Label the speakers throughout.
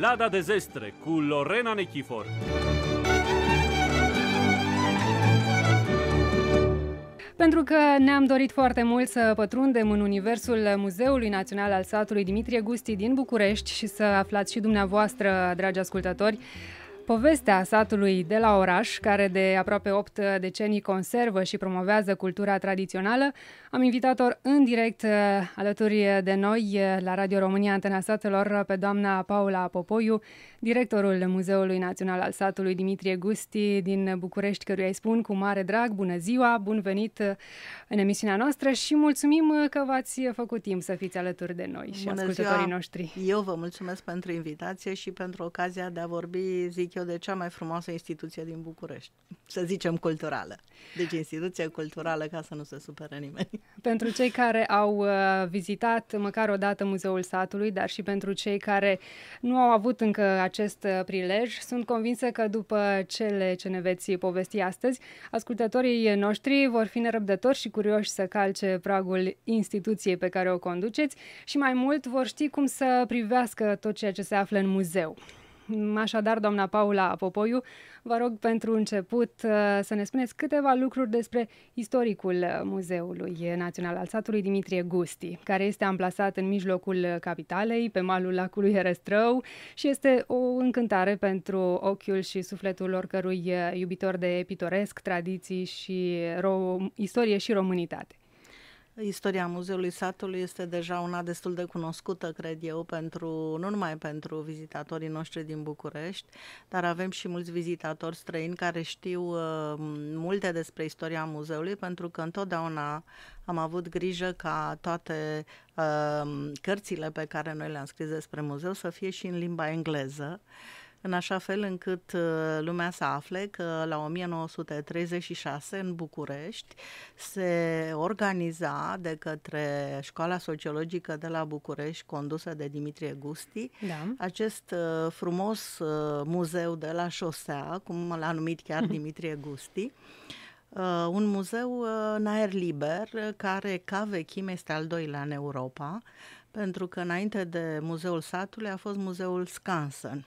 Speaker 1: Lada de Zestre cu Lorena Nechifor. Pentru că ne-am dorit foarte mult să pătrundem în universul Muzeului Național al Satului Dimitrie Gusti din București și să aflați și dumneavoastră, dragi ascultători, Povestea satului de la oraș, care de aproape 8 decenii conservă și promovează cultura tradițională, am invitat-o în direct uh, alături de noi uh, la Radio România Antena Satelor pe doamna Paula Popoiu, directorul Muzeului Național al Satului Dimitrie Gusti din București, căruia îi spun cu mare drag, bună ziua, bun venit uh, în emisiunea noastră și mulțumim că v-ați făcut timp să fiți
Speaker 2: alături de noi
Speaker 1: și bună ascultătorii ziua.
Speaker 2: noștri. Eu vă mulțumesc pentru invitație și pentru ocazia de a vorbi, zic eu, eu, de cea mai frumoasă instituție din București, să zicem culturală. Deci instituție culturală ca să nu se supere nimeni.
Speaker 1: Pentru cei care au uh, vizitat măcar o dată Muzeul Satului, dar și pentru cei care nu au avut încă acest uh, prilej, sunt convinsă că după cele ce ne veți povesti astăzi, ascultătorii noștri vor fi nerăbdători și curioși să calce pragul instituției pe care o conduceți și mai mult vor ști cum să privească tot ceea ce se află în muzeu. Așadar, doamna Paula Popoiu, vă rog pentru început uh, să ne spuneți câteva lucruri despre istoricul Muzeului Național al Satului Dimitrie Gusti, care este amplasat în mijlocul capitalei, pe malul lacului Herăstrău și este o încântare pentru ochiul și sufletul oricărui iubitor de pitoresc, tradiții și
Speaker 2: ro- istorie și românitate. Istoria Muzeului Satului este deja una destul de cunoscută, cred eu, pentru, nu numai pentru vizitatorii noștri din București, dar avem și mulți vizitatori străini care știu uh, multe despre istoria muzeului, pentru că întotdeauna am avut grijă ca toate uh, cărțile pe care noi le-am scris despre muzeu să fie și în limba engleză. Uh, în așa fel încât uh, lumea să afle că la 1936 în București se organiza de către Școala Sociologică de la București, condusă de Dimitrie Gusti, da. acest uh, frumos uh, muzeu de la șosea, cum l-a numit chiar mhm. Dimitrie Gusti, Uh, un muzeu uh, în aer liber, care ca vechime este al doilea în Europa, pentru că înainte de Muzeul Satului a fost Muzeul Skansen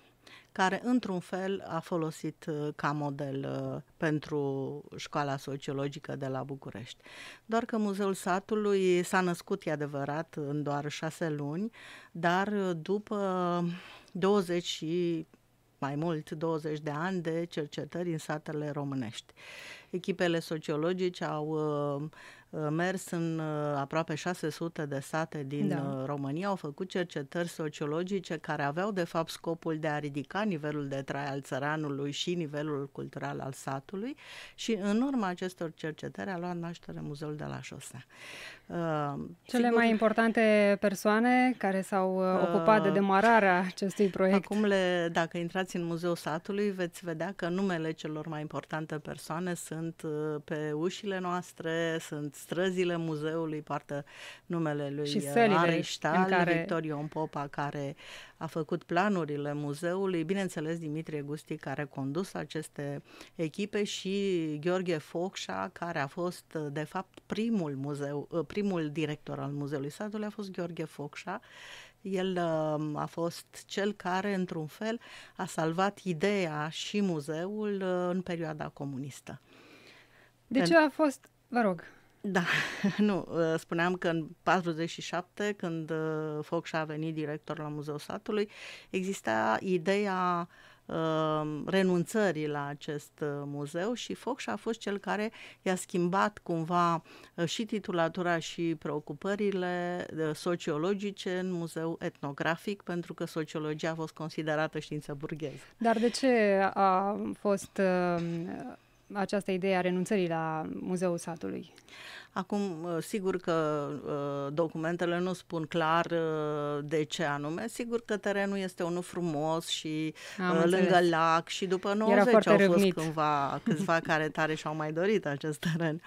Speaker 2: care într-un fel a folosit uh, ca model uh, pentru școala sociologică de la București. Doar că Muzeul Satului s-a născut, e adevărat, în doar șase luni, dar uh, după 20 și mai mult 20 de ani de cercetări în satele românești. Echipele sociologice au uh, Uh, mers în uh, aproape 600 de sate din da. Uh, România, au făcut cercetări sociologice care aveau de fapt scopul de a ridica nivelul de trai al țăranului și nivelul cultural al satului și în urma acestor cercetări a luat naștere muzeul de la șosea. Uh, Cele sigur, mai
Speaker 1: importante persoane care s-au uh, ocupat de demararea
Speaker 2: acestui proiect. Acum, le, dacă intrați în Muzeul Satului, veți vedea că numele celor mai importante persoane sunt pe ușile noastre, sunt străzile muzeului poartă numele lui și Mareștal, care... Victor Ion Popa, care a făcut planurile muzeului, bineînțeles Dimitrie Gusti, care a condus aceste echipe și Gheorghe Focșa, care a fost, de fapt, primul, muzeu, primul director al Muzeului Satului, a fost Gheorghe Focșa, el um, a fost cel care, într-un fel, a salvat ideea și muzeul uh, în perioada comunistă. ce deci a fost, vă rog, da, nu, ă, spuneam că în 47, când ă, Focșa a venit director la Muzeul Satului, exista ideea ă, renunțării la acest muzeu și Focșa a fost cel care i-a schimbat cumva și titulatura și preocupările sociologice în muzeu etnografic, pentru că sociologia a fost considerată știință burgheză.
Speaker 1: Dar de ce a fost uh, această idee a renunțării la Muzeul Satului?
Speaker 2: Acum, uh, sigur că uh, documentele nu spun clar uh, de ce anume. Sigur că terenul este unul frumos și Am lângă înțeles. lac și după 90 au fost cândva, câțiva care tare și-au mai dorit acest teren.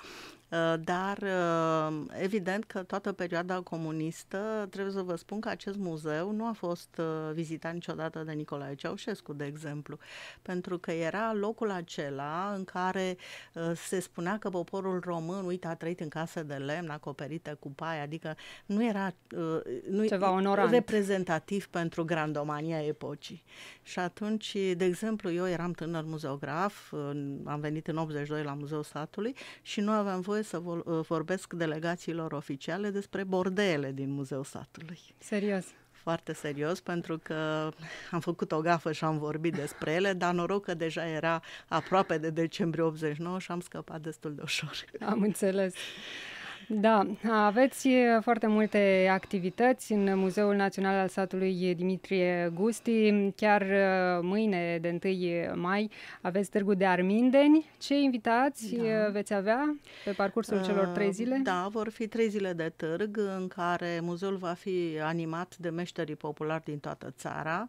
Speaker 2: Uh, dar uh, evident că toată perioada comunistă, trebuie să vă spun că acest muzeu nu a fost uh, vizitat niciodată de Nicolae Ceaușescu, de exemplu, pentru că era locul acela în care se spunea că poporul român, uite, a trăit în case de lemn acoperite cu paie, adică nu era nu Ceva onorant. reprezentativ pentru grandomania epocii. Și atunci, de exemplu, eu eram tânăr muzeograf, am venit în 82 la Muzeul Satului și nu aveam voie voie să uh, vorbesc delegațiilor oficiale despre bordele din Muzeul Satului. Serios? Foarte serios, pentru că am făcut o gafă și am vorbit despre ele, dar noroc că deja era aproape de decembrie 89 și am scăpat destul de ușor.
Speaker 1: Am înțeles. Da, aveți foarte multe activități în Muzeul Național al satului Dimitrie Gusti. Chiar mâine, de 1 mai, aveți Târgu de Armindeni. Ce invitați da. veți avea pe parcursul celor trei uh, zile?
Speaker 2: Da, vor fi trei zile de târg în care muzeul va fi animat de meșterii populari din toată țara.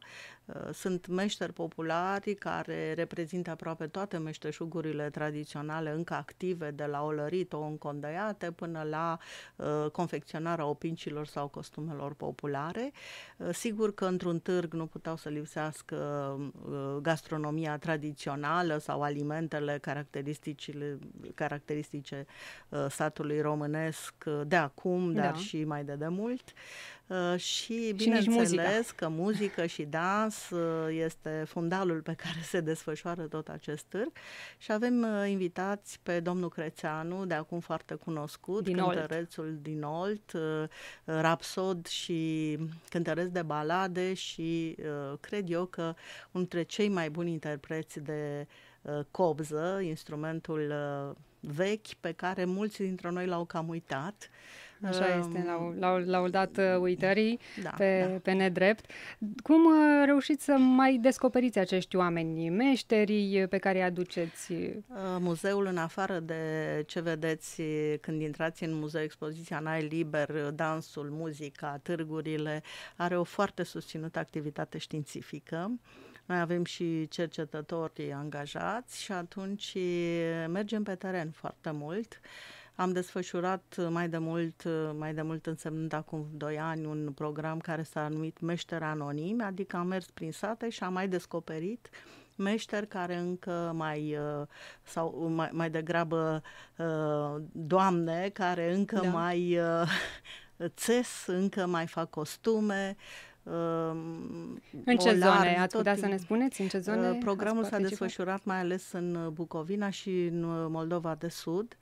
Speaker 2: Uh, sunt meșteri populari care reprezintă aproape toate meșteșugurile tradiționale încă active, de la olărit, o încondăiate, până la uh, confecționarea opincilor sau costumelor populare. Uh, sigur că într-un târg nu puteau să lipsească uh, gastronomia tradițională sau alimentele caracteristice uh, satului românesc uh, de acum, dar da. și mai de demult. Uh, Uh, și bineînțeles că muzică și dans uh, este fundalul pe care se desfășoară tot acest târg și avem uh, invitați pe domnul Crețeanu, de acum foarte cunoscut, din cântărețul Olt. din Olt, uh, rapsod și cântăreț de balade și uh, cred eu că între cei mai buni interpreți de uh, cobză, instrumentul vechi pe care mulți dintre noi l-au cam uitat. Uh, Așa um, este, l-au, l-au, l-au dat uh, uitării da, pe, da.
Speaker 1: pe nedrept. Cum uh, reușiți să mai descoperiți acești oameni, meșterii uh, pe care îi aduceți?
Speaker 2: Muzeul, în afară de ce vedeți când intrați în muzeu, expoziția în aer liber, dansul, muzica, târgurile, are o foarte susținută activitate științifică. Noi avem și cercetători angajați și atunci mergem pe teren foarte mult. Uh, am desfășurat uh, mai de mult, uh, mai de mult însemnând acum 2 ani, un program care s-a numit Meșter Anonim, adică am mers prin sate și am mai descoperit meșteri care încă mai uh, sau mai, mai degrabă doamne care încă da. mai țes, încă mai fac costume, um, în ce zone? Ați putea să ne spuneți în ce zone? Programul s-a desfășurat mai ales în Bucovina și în Moldova de Sud.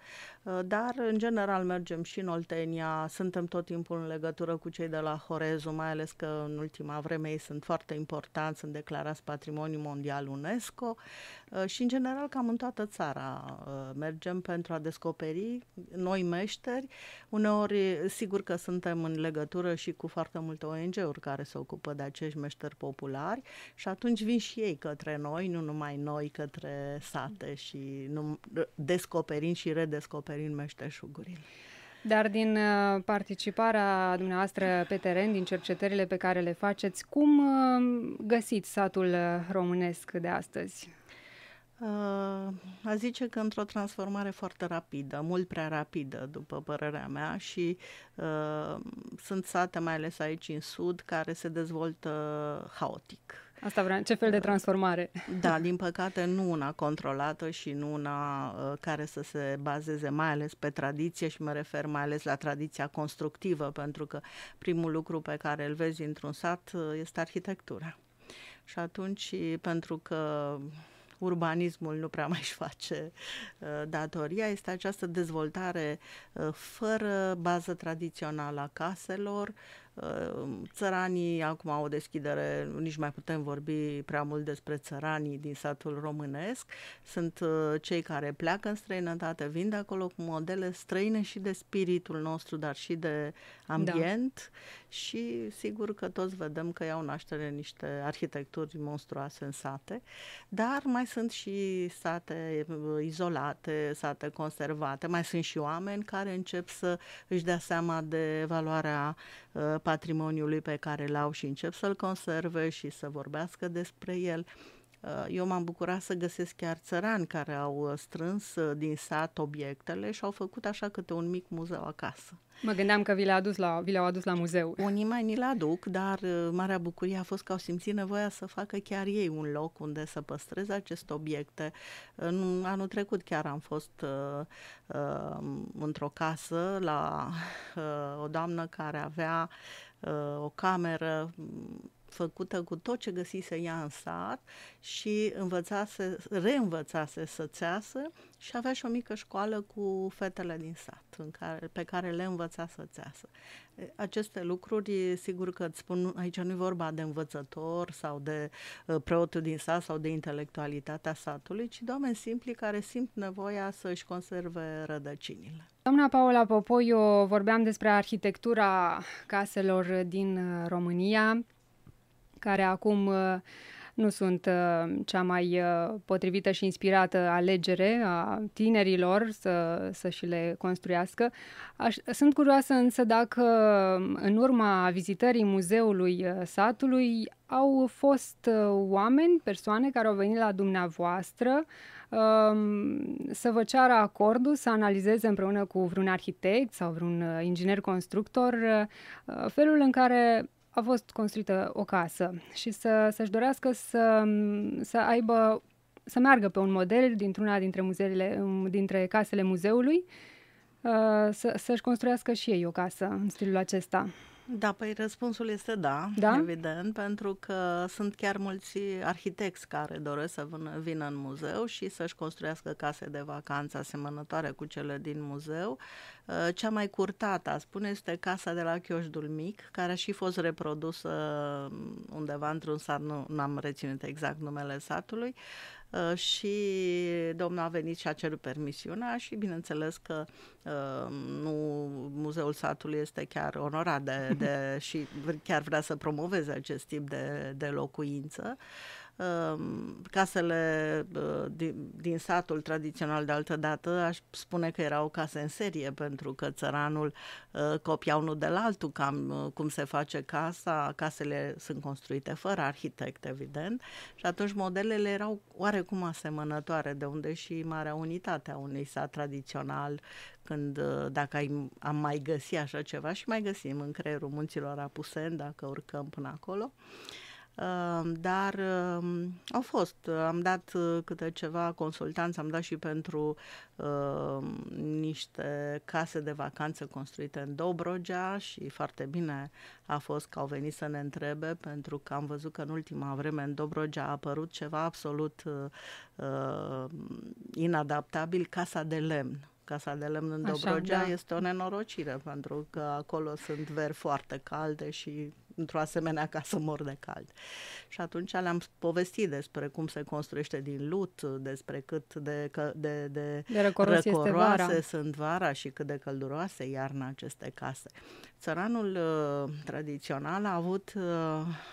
Speaker 2: Uh, dar, în general, mergem și în Oltenia, suntem tot timpul în legătură cu cei de la Horezu, mai ales că în ultima vreme ei sunt foarte importanți, sunt declarați Patrimoniu Mondial UNESCO uh, și, în general, cam în toată țara uh, mergem pentru a descoperi noi meșteri. Uneori, sigur că suntem în legătură și cu foarte multe ONG-uri care se ocupă de acești meșteri populari și atunci vin și ei către noi, nu numai noi către sate și descoperim și redescoperim Cătălin Meșteșugurin.
Speaker 1: Dar din uh, participarea dumneavoastră pe teren, din cercetările pe care le faceți, cum uh, găsiți satul uh, românesc de astăzi?
Speaker 2: A zice că într-o transformare foarte rapidă, mult prea rapidă, după părerea mea, și a, sunt sate, mai ales aici în sud, care se dezvoltă haotic Asta vreau, ce fel de transformare? Da, din păcate nu una controlată și nu una uh, care să se bazeze mai ales pe tradiție și mă refer mai ales la tradiția constructivă, pentru că primul lucru pe care îl vezi într-un sat uh, este arhitectura. Și atunci, pentru că urbanismul nu prea mai își face uh, datoria, este această dezvoltare fără bază tradițională a caselor, Ă, țăranii acum au o deschidere, nici mai putem vorbi prea mult despre țăranii din satul românesc. Sunt ă, cei care pleacă în străinătate, vin de acolo cu modele străine și de spiritul nostru, dar și de ambient da. și sigur că toți vedem că iau naștere niște arhitecturi monstruoase în sate, dar mai sunt și sate ă, izolate, sate conservate, mai sunt și oameni care încep să își dea seama de valoarea patrimoniului pe care l-au și încep să-l conserve și să vorbească despre el. Uh, eu m-am bucurat să găsesc chiar țărani care au uh, strâns uh, din sat obiectele și au făcut așa câte un mic muzeu acasă. Mă gândeam că vi le-au adus la, vi le-au adus la muzeu. Unii mai ni le aduc, dar marea bucurie a fost că au simțit nevoia să facă chiar ei un loc unde să păstreze aceste obiecte. În anul trecut chiar am fost uh, uh, într-o casă la uh, o doamnă care avea uh, o cameră făcută cu tot ce găsise ea în sat și învățase, reînvățase să țeasă și avea și o mică școală cu fetele din sat în care, pe care le învăța să țeasă. Aceste lucruri, sigur că îți spun, aici nu e vorba de învățător sau de preotul din sat sau de intelectualitatea satului, ci de oameni simpli care simt nevoia să-și conserve rădăcinile.
Speaker 1: Doamna Paula Popoiu, vorbeam despre arhitectura caselor din România care acum uh, nu sunt uh, cea mai uh, potrivită și inspirată alegere a tinerilor să, să și le construiască. Aș, sunt curioasă însă dacă în urma vizitării muzeului satului au fost oameni, persoane care au venit la dumneavoastră um, să vă ceară acordul să analizeze împreună cu vreun arhitect sau vreun inginer constructor felul în care a fost construită o casă și să, să-și dorească să, să aibă să meargă pe un model dintr-una dintre, muzeele, dintre casele muzeului, uh, să, să-și construiască și ei o casă în stilul acesta.
Speaker 2: Da, păi răspunsul este da, da, evident, pentru că sunt chiar mulți arhitecți care doresc să vână, vină în muzeu și să-și construiască case de vacanță asemănătoare cu cele din muzeu. Uh, cea mai curtată, a spune, este casa de la Chioșdul Mic, care a și fost reprodusă uh, undeva într-un sat, nu am reținut exact numele satului, Uh, și domnul a venit și a cerut permisiunea și bineînțeles că uh, nu Muzeul Satului este chiar onorat de, de și chiar vrea să promoveze acest tip de, de locuință. Uh, Ehm, casele din satul tradițional de altă dată, aș spune că erau case în serie, pentru că țăranul ă, copia unul de la altul cam ă, cum se face casa, casele sunt construite fără arhitect, evident, și atunci modelele erau oarecum asemănătoare, de unde și marea unitate a unui sat tradițional, când ă, dacă ai, am mai găsit așa ceva și mai găsim în creierul munților Apuseni, dacă urcăm până acolo. Uh, Ehm, dar ehm, au fost, am dat uh, câte ceva consultanță, am dat și pentru uh, niște case de vacanță construite în Dobrogea și foarte bine a fost că au venit să ne întrebe pentru că am văzut că în ultima vreme în Dobrogea a apărut ceva absolut uh, inadaptabil, casa de lemn. Casa de lemn în Dobrogea Așa, da. este o nenorocire pentru că acolo sunt veri foarte calde și într-o asemenea casă mor de cald. Și atunci le-am povestit despre cum se construiește din lut, despre cât de, că, de, de, de răcoroase vara. sunt vara și cât de călduroase iarna aceste case. Țăranul uh, tradițional a avut uh,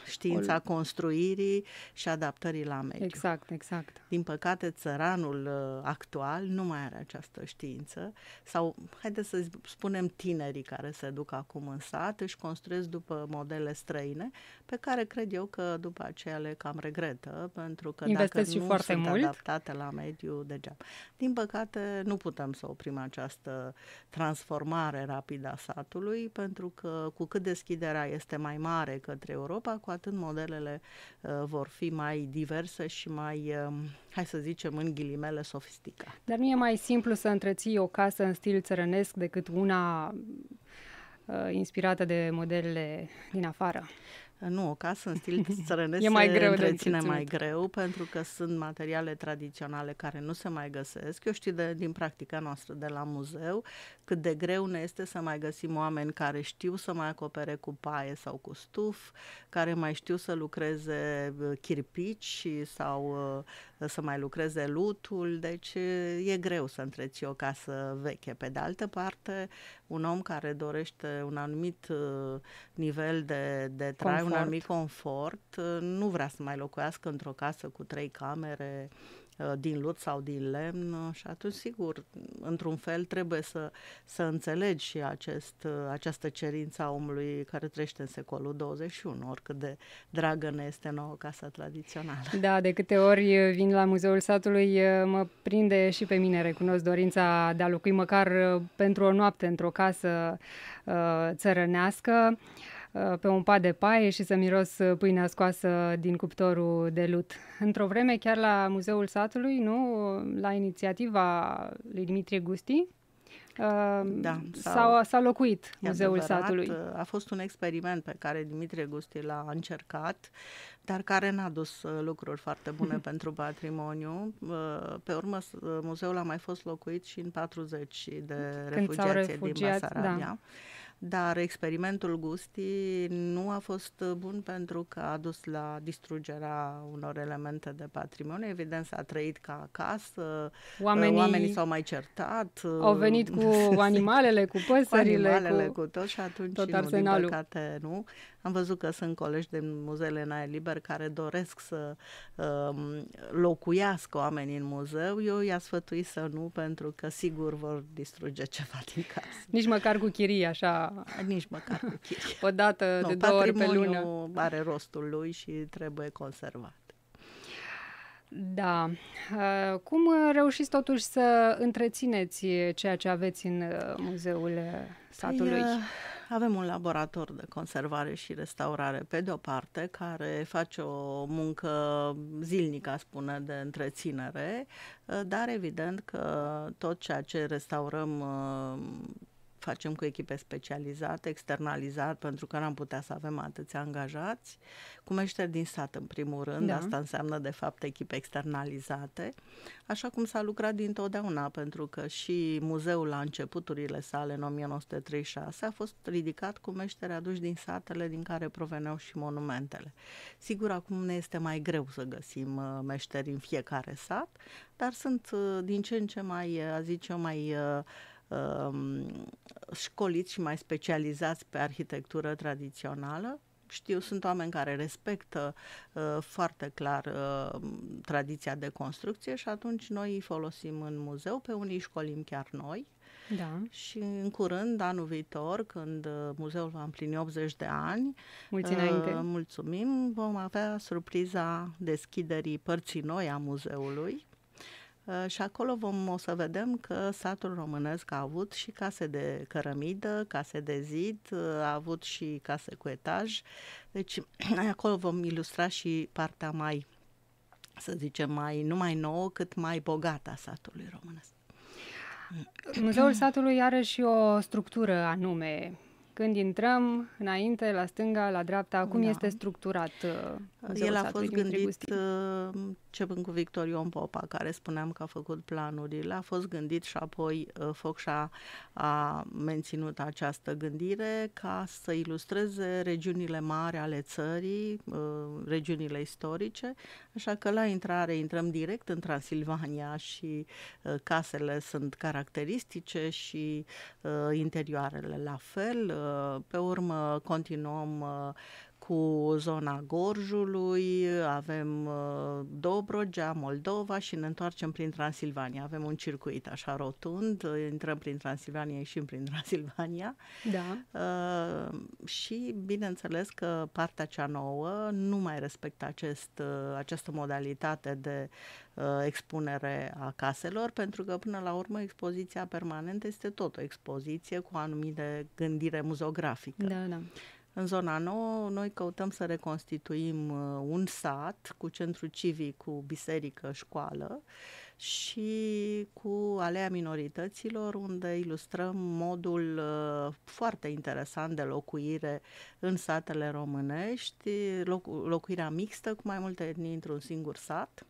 Speaker 2: știința Ol. construirii și adaptării la mediu. Exact, exact. Din păcate, țăranul uh, actual nu mai are această știință sau, haideți să spunem, tinerii care se duc acum în sat își construiesc după modele străine pe care cred eu că după aceea le cam regretă pentru că Investesc dacă și nu foarte sunt mult. adaptate la mediu, degeaba. Din păcate, nu putem să oprim această transformare rapidă a satului pentru pentru că cu cât deschiderea este mai mare către Europa, cu atât modelele uh, vor fi mai diverse și mai, uh, hai să zicem, în ghilimele sofisticate.
Speaker 1: Dar nu e mai simplu să întreții o casă în stil țărănesc decât una uh, inspirată de modelele din
Speaker 2: afară? Nu, o casă în stil țărănesc e mai greu întreține de mai greu pentru că sunt materiale tradiționale care nu se mai găsesc. Eu știu de, din practica noastră de la muzeu cât de greu ne este să mai găsim oameni care știu să mai acopere cu paie sau cu stuf, care mai știu să lucreze uh, chirpici sau uh, să mai lucreze lutul, deci e greu să întreții o casă veche. Pe de altă parte, un om care dorește un anumit uh, nivel de, de trai, confort. un anumit confort, uh, nu vrea să mai locuiască într-o casă cu trei camere, Uh, din lut sau din lemn uh, și atunci, sigur, într-un fel trebuie să, să înțelegi și acest, uh, această cerință a omului care trăiește în secolul 21, oricât de dragă ne este nouă casa tradițională.
Speaker 1: Da, de câte ori vin la Muzeul Satului, mă prinde și pe mine, recunosc dorința de a locui măcar pentru o noapte într-o casă țărănească. Uh, pe un pat de paie și să miros uh, pâinea scoasă din cuptorul de lut. Într-o vreme, chiar la Muzeul Satului, nu? La inițiativa lui Dimitrie Gusti,
Speaker 2: uh, da, s-a, s-a locuit Muzeul adevărat, Satului. A fost un experiment pe care Dimitrie Gusti l-a încercat, dar care n-a dus lucruri foarte bune pentru patrimoniu. Pe urmă, muzeul a mai fost locuit și în 40 de refugiații din da. Basarabia. Da dar experimentul Gusti nu a fost bun pentru că a dus la distrugerea unor elemente de patrimoniu. Evident, s-a trăit ca acasă, uh, oamenii, oamenii s-au mai certat. Uh, au venit cu animalele, cu păsările, cu, animalele, cu, cu tot și atunci tot nu, din păcate, nu. Am văzut că sunt colegi din muzeele în aer liber care doresc să um, locuiască oamenii în muzeu. Eu i-a sfătuit să nu, pentru că sigur vor distruge ceva din
Speaker 1: casă. Nici măcar cu chirii, așa Nici măcar cu
Speaker 2: chirie. O dată no, de două ori pe lună. are rostul lui și trebuie conservat.
Speaker 1: Da. Uh, cum reușiți totuși să întrețineți ceea ce aveți în uh, muzeul satului? Păi, uh,
Speaker 2: avem un laborator de conservare și restaurare, pe de-o parte, care face o muncă zilnică, spune, de întreținere, dar evident că tot ceea ce restaurăm facem cu echipe specializate, externalizat, pentru că n-am putea să avem atâția angajați, cu meșteri din sat în primul rând, da. asta înseamnă, de fapt, echipe externalizate, așa cum s-a lucrat dintotdeauna, pentru că și muzeul la începuturile sale, în 1936, a fost ridicat cu meșteri aduși din satele din care proveneau și monumentele. Sigur, acum ne este mai greu să găsim uh, meșteri în fiecare sat, dar sunt uh, din ce în ce mai, uh, a zice eu, mai uh, Um, școliți și mai specializați pe arhitectură tradițională, știu, sunt oameni care respectă uh, foarte clar uh, tradiția de construcție și atunci noi îi folosim în muzeu, pe unii școlim chiar noi. Da. Și în curând, anul viitor, când uh, muzeul va împlini 80 de ani, Uh, mulțumim, vom avea surpriza deschiderii părții noi a muzeului. Uh, și acolo vom o să vedem că satul românesc a avut și case de cărămidă, case de zid, uh, a avut și case cu etaj. Deci acolo vom ilustra și partea mai, să zicem, mai, nu mai nouă, cât mai bogată a satului românesc. Muzeul satului
Speaker 1: are și o structură anume, când intrăm înainte, la stânga, la dreapta, cum da. este structurat uh, El a fost gândit, uh,
Speaker 2: începând cu Victor Ion Popa, care spuneam că a făcut planurile, a fost gândit și apoi uh, Focșa a menținut această gândire ca să ilustreze regiunile mari ale țării, uh, regiunile istorice, așa că la intrare intrăm direct în Transilvania și uh, casele sunt caracteristice și uh, interioarele la fel, pe urmă continuăm uh, cu zona Gorjului, avem uh, Dobrogea, Moldova și ne întoarcem prin Transilvania. Avem un circuit așa rotund, intrăm prin Transilvania, ieșim prin Transilvania. Da. Uh, și bineînțeles că partea cea nouă nu mai respectă acest, uh, această modalitate de uh, expunere a caselor, pentru că până la urmă expoziția permanentă este tot o expoziție cu anumite gândire muzografică. Da, da. În zona nouă, noi căutăm să reconstituim uh, un sat cu centru civic, cu biserică, școală și cu Alea Minorităților, unde ilustrăm modul uh, foarte interesant de locuire în satele românești, locu- locuirea mixtă cu mai multe etnii într-un singur sat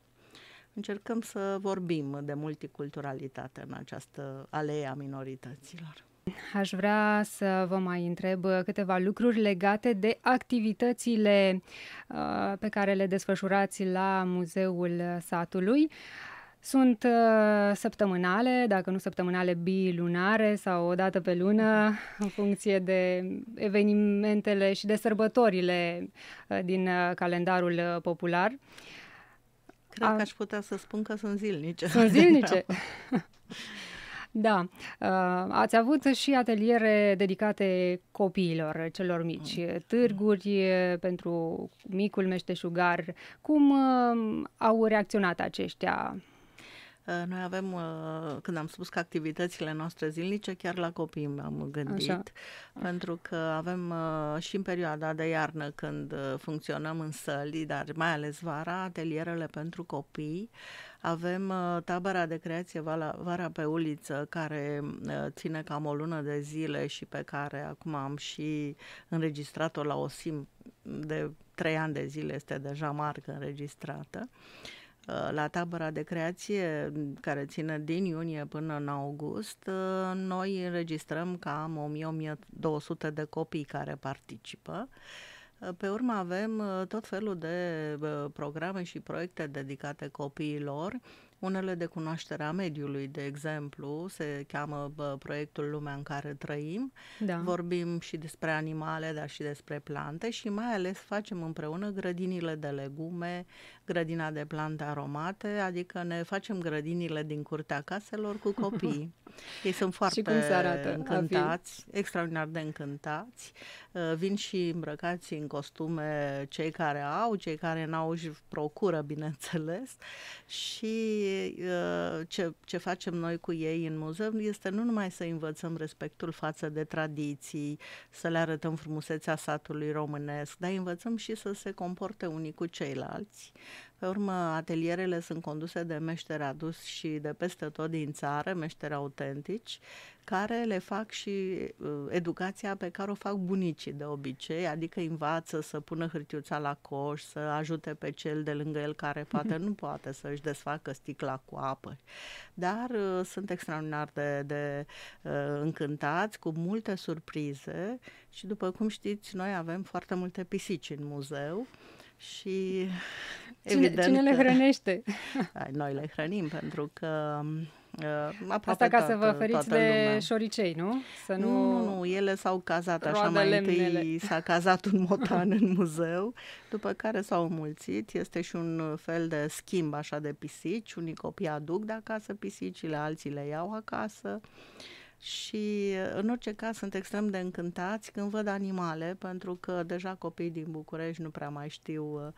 Speaker 2: încercăm să vorbim de multiculturalitate în această alea minorităților
Speaker 1: aș vrea să vă mai întreb uh, câteva lucruri legate de activitățile uh, pe care le desfășurați la Muzeul Satului. Sunt uh, săptămânale, dacă nu săptămânale, bilunare sau o dată pe lună, în funcție de evenimentele și de sărbătorile din calendarul popular.
Speaker 2: Cred A... că aș putea să spun că sunt zilnice. Sunt zilnice.
Speaker 1: Da, uh, ați avut și ateliere dedicate copiilor, celor mici, mm. târguri uh, pentru micul meșteșugar. Cum uh, au reacționat
Speaker 2: aceștia? Noi avem, când am spus că activitățile noastre zilnice, chiar la copii am gândit, Așa. pentru că avem și în perioada de iarnă când funcționăm în săli, dar mai ales vara, atelierele pentru copii, avem uh, tabăra de creație Vara, Vara pe uliță, care uh, ține cam o lună de zile și pe care acum am și înregistrat-o la OSIM de trei ani de zile, este deja marcă înregistrată. Uh, la tabăra de creație, care ține din iunie până în august, noi înregistrăm cam 1200 de copii care participă. Uh, pe urmă avem uh, tot felul de uh, programe și proiecte dedicate copiilor, unele de cunoaștere a mediului, de exemplu, se cheamă proiectul Lumea în care trăim. Da. Vorbim și despre animale, dar și despre plante și mai ales facem împreună grădinile de legume, grădina de plante aromate, adică ne facem grădinile din curtea caselor cu copiii. Ei sunt foarte și cum se arată, încântați, extraordinar de încântați. Uh, vin și îmbrăcați în costume cei care au, cei care n-au își procură, bineînțeles. Și uh, ce, ce facem noi cu ei în muzeu este nu numai să învățăm respectul față de tradiții, să le arătăm frumusețea satului românesc, dar învățăm și să se comporte unii cu ceilalți. Pe urmă, atelierele sunt conduse de meșteri adus și de peste tot din țară, meșteri autentici, care le fac și uh, educația pe care o fac bunicii de obicei, adică învață să pună hârtiuța la coș, să ajute pe cel de lângă el care poate mhm. nu poate să își desfacă sticla cu apă. Dar uh, sunt extraordinar de, de uh, încântați, cu multe surprize și după cum știți, noi avem foarte multe pisici în muzeu și
Speaker 1: cine, evident cine le hrănește?
Speaker 2: Că, noi le hrănim pentru că uh, Asta ca să vă feriți de lumea. șoricei, nu? Să nu... nu, nu, ele s-au cazat așa mai lemnele. întâi, s-a cazat un motan în muzeu, după care s-au mulțit, este și un fel de schimb așa de pisici, unii copii aduc de acasă pisicile, alții le iau acasă. Uh, și uh, în orice caz sunt extrem de încântați când văd animale, pentru că deja copiii din București nu prea mai știu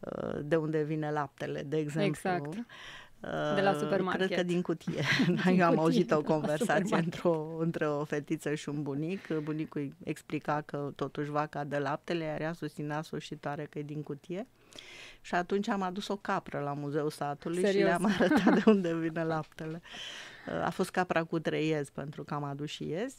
Speaker 2: uh, uh, de unde vine laptele, de exemplu. Exact. De la supermarket. Cred că din cutie. Din da, Eu cutie, am auzit o conversație într-o, între o fetiță și un bunic. Bunicul îi explica că totuși vaca de laptele, iar ea susținea sușitoare că e din cutie. Și atunci am adus o capră la muzeul satului Serios? și le-am arătat de unde vine laptele. Uh, a fost capra cu trei iezi, pentru că am adus și iezi.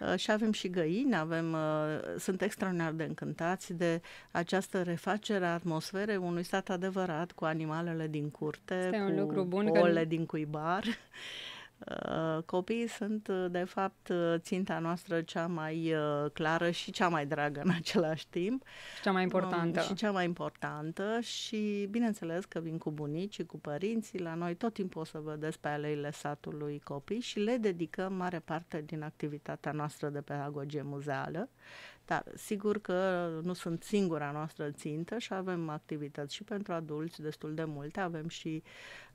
Speaker 2: Uh, și avem și găini, avem, uh, sunt extraordinar de încântați de această refacere a atmosferei unui stat adevărat cu animalele din curte, este cu un lucru bun, ouăle că... din cuibar. Uh, copiii sunt, uh, de fapt, uh, ținta noastră cea mai clară și cea mai dragă în același timp. Și cea mai um, importantă. Și cea mai importantă și, bineînțeles, că vin cu bunici cu părinții. La noi tot timpul o să vedeți pe aleile satului copii și le dedicăm mare parte din activitatea noastră de pedagogie muzeală. Dar sigur că nu sunt singura noastră țintă și avem activități și pentru adulți destul de multe. Avem și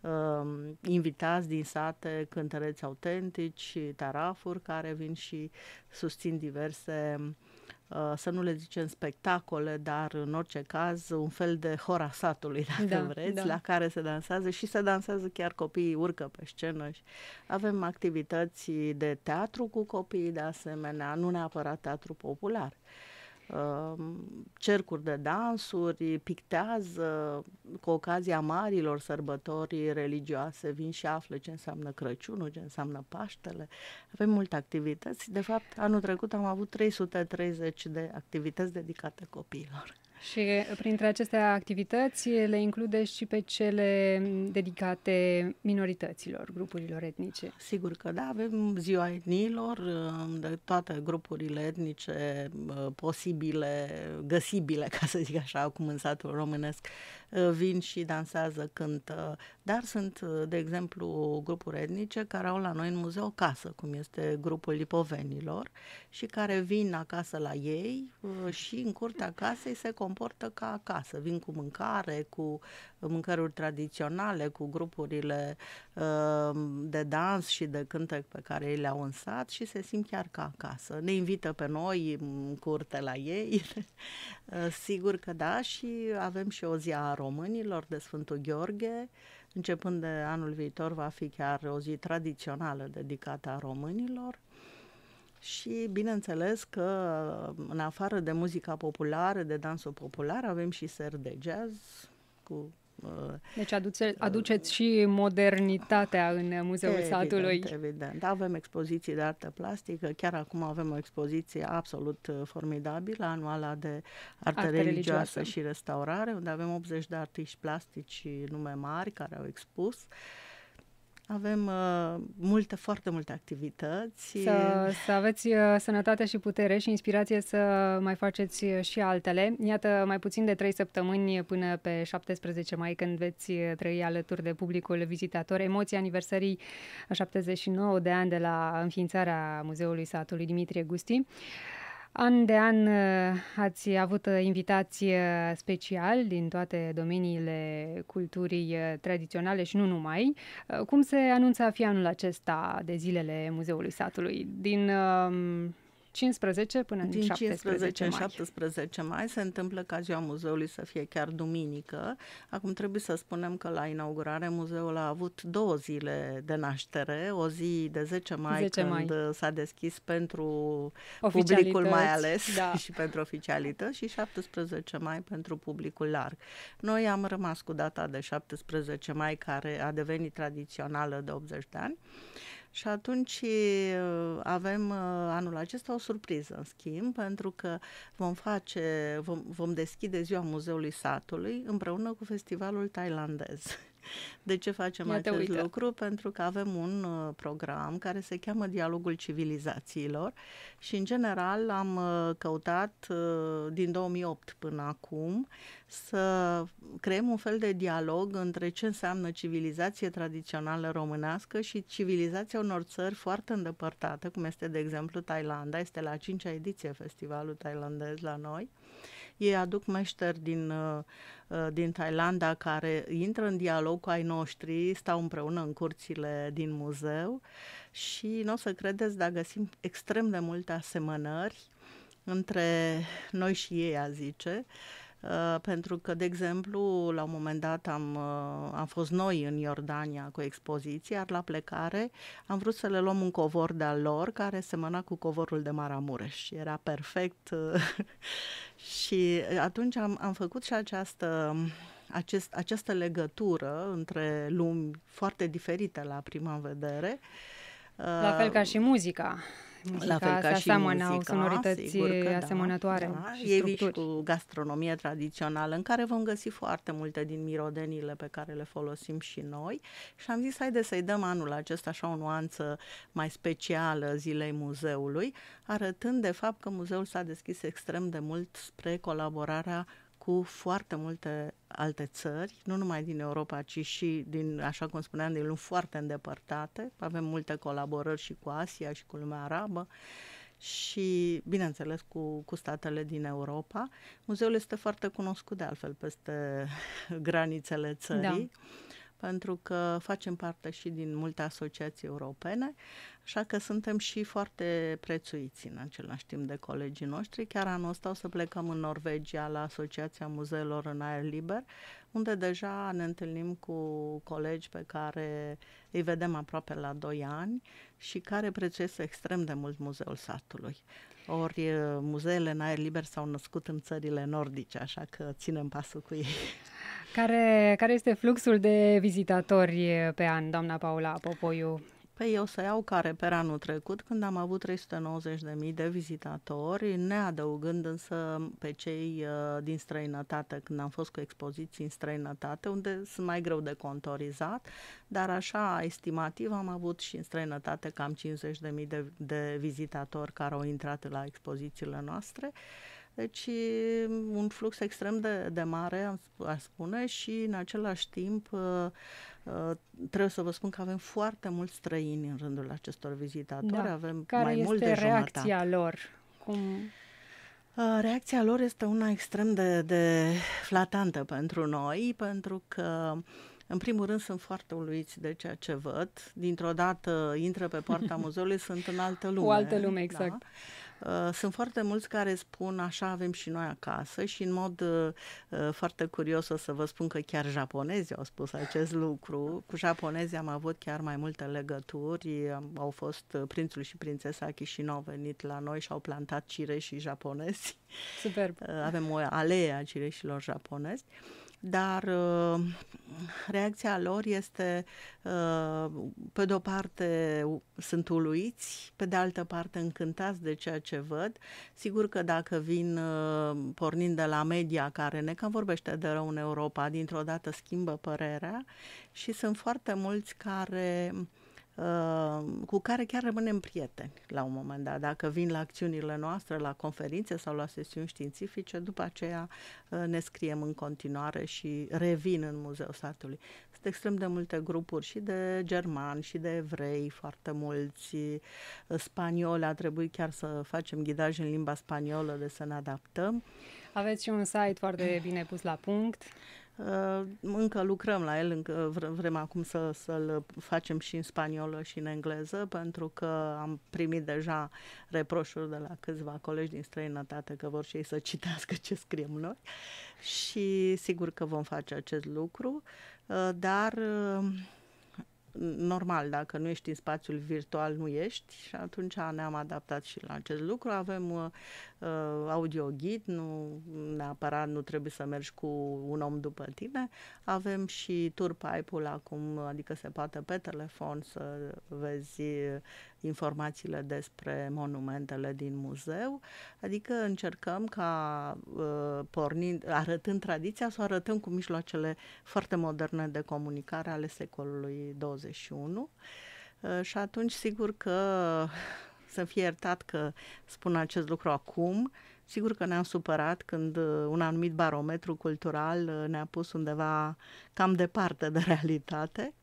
Speaker 2: uh, invitați din sate, cântăreți autentici, tarafuri care vin și susțin diverse uh, Uh, să nu le zicem spectacole, dar în orice caz un fel de hora satului, dacă da, vreți, da. la care se dansează și se dansează chiar copiii urcă pe scenă. Și avem activități de teatru cu copiii de asemenea, nu neapărat teatru popular. Uh, cercuri de dansuri, pictează cu ocazia marilor sărbători religioase, vin și află ce înseamnă Crăciunul, ce înseamnă Paștele. Avem multe activități. De fapt, anul trecut am avut 330 de activități dedicate copiilor.
Speaker 1: Și eh, printre aceste activități eh, le include și pe cele mm, dedicate minorităților, grupurilor etnice.
Speaker 2: Sigur că da, avem ziua etniilor, mm, de toate grupurile etnice mm, posibile, găsibile, ca să zic așa, acum în satul românesc, vin și dansează, cântă, dar sunt, de exemplu, grupuri etnice care au la noi în muzeu o casă, cum este grupul lipovenilor, și care vin acasă la ei uh, și în curtea casei se comportă ca acasă. Vin cu mâncare, cu mâncăruri tradiționale, cu grupurile uh, de dans și de cântec pe care ei le-au în sat și se simt chiar ca acasă. Ne invită pe noi în curte la ei. Uh, sigur că da și avem și o zi a românilor de Sfântul Gheorghe, Începând de anul viitor va fi chiar o zi tradițională dedicată a românilor și bineînțeles că în afară de muzica populară, de dansul popular, avem și ser de jazz cu deci aduce, uh, aduceți
Speaker 1: și modernitatea în Muzeul evident, Satului.
Speaker 2: Evident, avem expoziții de artă plastică, chiar acum avem o expoziție absolut uh, formidabilă, anuala de artă, Arte religioasă, religioasă și restaurare, unde avem 80 de artiști plastici nume mari care au expus. Uh, avem uh, multe, foarte multe activități. Să,
Speaker 1: să aveți uh, sănătate și putere și inspirație să mai faceți uh, și altele. Iată, mai puțin de 3 săptămâni până pe 17 mai, când veți uh, trăi alături de publicul vizitator emoții aniversării 79 de ani de la înființarea Muzeului Satului Dimitrie Gusti. Uh, An de an uh, ați avut uh, invitații uh, special din toate domeniile culturii tradiționale și nu numai. Cum se anunța fi anul acesta de zilele Muzeului Satului? Din um, 15 până în Din 17 mai.
Speaker 2: 17 mai se întâmplă ca ziua muzeului să fie chiar duminică. Acum trebuie să spunem că la inaugurare muzeul a avut două zile de naștere, o zi de 10 mai 10 când mai. s-a deschis pentru publicul mai ales da. și pentru oficialități și 17 mai pentru publicul larg. Noi am rămas cu data de 17 mai care a devenit tradițională de 80 de ani și atunci avem anul acesta o surpriză, în schimb, pentru că vom face, vom, vom deschide Ziua Muzeului Satului împreună cu Festivalul Thailandez. De ce facem Iată, acest uite. lucru? Pentru că avem un uh, program care se cheamă Dialogul Civilizațiilor și, în general, am uh, căutat uh, din 2008 până acum să creăm un fel de dialog între ce înseamnă civilizație tradițională românească și civilizația unor țări foarte îndepărtate, cum este, de exemplu, Thailanda. Este la a cincea ediție festivalul thailandez la noi. Ei aduc meșteri din, uh, uh, din Thailanda care intră în dialog cu ai noștri, stau împreună în curțile din muzeu și nu o să credeți, dar găsim extrem de multe asemănări între noi și ei, a zice, uh, Uh, pentru că, de exemplu, la un moment dat am, uh, am fost noi în Iordania cu expoziție iar la plecare am vrut să le luăm un covor de-al lor care semăna cu covorul de Maramureș. Era perfect uh, și atunci am, am făcut și această acest, această legătură între lumi foarte diferite la prima vedere. La fel ca și muzica la fel ca și aseamănă, muzica, sonorități sigur că da. asemănătoare. Da, da, și e și cu gastronomie tradițională, în care vom găsi foarte multe din mirodenile pe care le folosim și noi. Și am zis, haide să-i dăm anul acesta așa o nuanță mai specială zilei muzeului, arătând de fapt că muzeul s-a deschis extrem de mult spre colaborarea cu foarte multe alte țări, nu numai din Europa, ci și din, așa cum spuneam, din lumi foarte îndepărtate. Avem multe colaborări și cu Asia și cu lumea arabă și, bineînțeles, cu, cu statele din Europa. Muzeul este foarte cunoscut, de altfel, peste granițele țării. Da pentru că facem parte și din multe asociații europene, așa că suntem și foarte prețuiți în același timp de colegii noștri. Chiar anul ăsta o să plecăm în Norvegia la Asociația Muzeelor în Aer Liber, unde deja ne întâlnim cu colegi pe care îi vedem aproape la 2 ani și care prețuiesc extrem de mult muzeul satului. Ori eh, muzeele în aer liber s-au născut în țările nordice, așa că ținem pasul cu ei.
Speaker 1: Care, care este fluxul de vizitatori
Speaker 2: pe an, doamna Paula Popoiu? Păi eu să iau care pe anul trecut, când am avut 390.000 de vizitatori, ne însă pe cei uh, din străinătate, când am fost cu expoziții în străinătate, unde sunt mai greu de contorizat, dar așa estimativ am avut și în străinătate cam 50.000 de, de vizitatori care au intrat la expozițiile noastre. Uh, deci un flux extrem de, de mare, a spune, și în același timp uh, uh, trebuie să vă spun că avem foarte mulți străini în rândul acestor vizitatori. Da. Avem Care mai este mult de reacția jumătate. lor? Cum... Uh, reacția lor este una extrem de, de flatantă pentru noi, pentru că în primul rând sunt foarte uluiți de ceea ce văd. Dintr-o dată intră pe poarta muzeului, sunt în altă lume. O altă lume, exact. Da? Uh, sunt foarte mulți care spun așa avem și noi acasă și în mod uh, uh, foarte curios o să vă spun că chiar japonezii au spus acest lucru. Cu japonezii am avut chiar mai multe legături. Au fost prințul și prințesa Chișinău au venit la noi și au plantat cireșii japonezi. Superb. Avem o alee a cireșilor japonezi. Uh, dar uh, reacția lor este, uh, pe de-o parte, sunt uluiți, pe de altă parte, încântați de ceea ce văd. Sigur că dacă vin, uh, pornind de la media care ne cam vorbește de rău în Europa, dintr-o dată schimbă părerea și sunt foarte mulți care Uh, cu care chiar rămânem prieteni la un moment dat. Dacă vin la acțiunile noastre, la conferințe sau la sesiuni științifice, după aceea uh, ne scriem în continuare și revin în Muzeul Satului. Sunt extrem de multe grupuri și de germani și de evrei, foarte mulți uh, spanioli. A trebuit chiar să facem ghidaj în limba spaniolă de să ne adaptăm. Aveți și un site foarte bine pus la punct. Uh, încă lucrăm la el, încă vrem acum să, să-l facem și în spaniolă și în engleză, pentru că am primit deja reproșuri de la câțiva colegi din străinătate că vor și ei să citească ce scriem noi și sigur că vom face acest lucru, uh, dar uh, normal, dacă nu ești în spațiul virtual, nu ești și atunci ne-am adaptat și la acest lucru. Avem uh, uh, audio ghid, nu neapărat nu trebuie să mergi cu un om după tine. Avem și tour pipe-ul acum, adică se poate pe telefon să vezi informațiile despre monumentele din muzeu, adică încercăm ca, uh, pornind, arătând tradiția, să o arătăm cu mijloacele foarte moderne de comunicare ale secolului 21. Uh, și atunci, sigur că să fie iertat că spun acest lucru acum, Sigur că ne-am supărat când uh, un anumit barometru cultural ne-a pus undeva cam departe de realitate,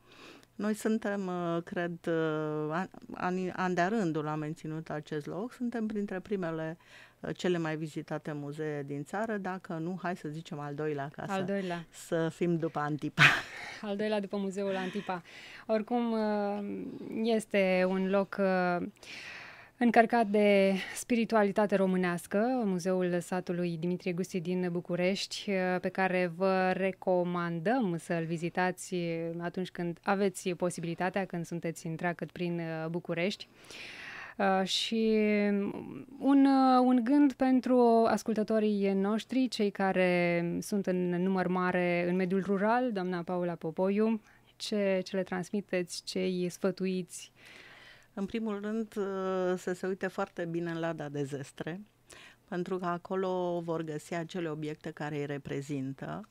Speaker 2: noi suntem, uh, cred, uh, ani, an de rândul am menținut acest loc, suntem printre primele uh, cele mai vizitate muzee din țară, dacă nu, hai să zicem al doilea ca al doilea. să fim după Antipa.
Speaker 1: Al doilea după muzeul Antipa. Oricum, este un loc Încărcat de spiritualitate românească, Muzeul satului Dimitrie Gusti din București, pe care vă recomandăm să-l vizitați atunci când aveți posibilitatea, când sunteți întreagăt prin București. Uh, și un, uh, un gând pentru ascultătorii noștri, cei care sunt în număr mare în mediul rural, doamna Paula Popoiu, ce, ce
Speaker 2: le transmiteți, ce îi sfătuiți, uh, în primul rând, uh, să se uite foarte bine în lada de zestre, pentru că acolo vor găsi acele obiecte care îi reprezintă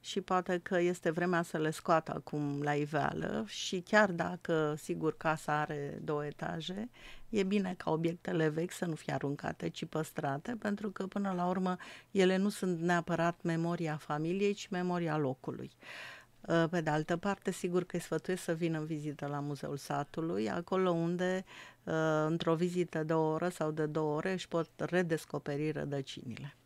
Speaker 2: și poate că este vremea să le scoată acum la iveală și chiar dacă, sigur, casa are două etaje, e bine ca obiectele vechi să nu fie aruncate, ci păstrate, pentru că, până la urmă, ele nu sunt neapărat memoria familiei, ci memoria locului. Uh, Ă, pe de altă parte, sigur că îi sfătuiesc să vină în vizită la Muzeul Satului, acolo unde ă, într-o vizită de o oră sau de două ore își pot redescoperi rădăcinile.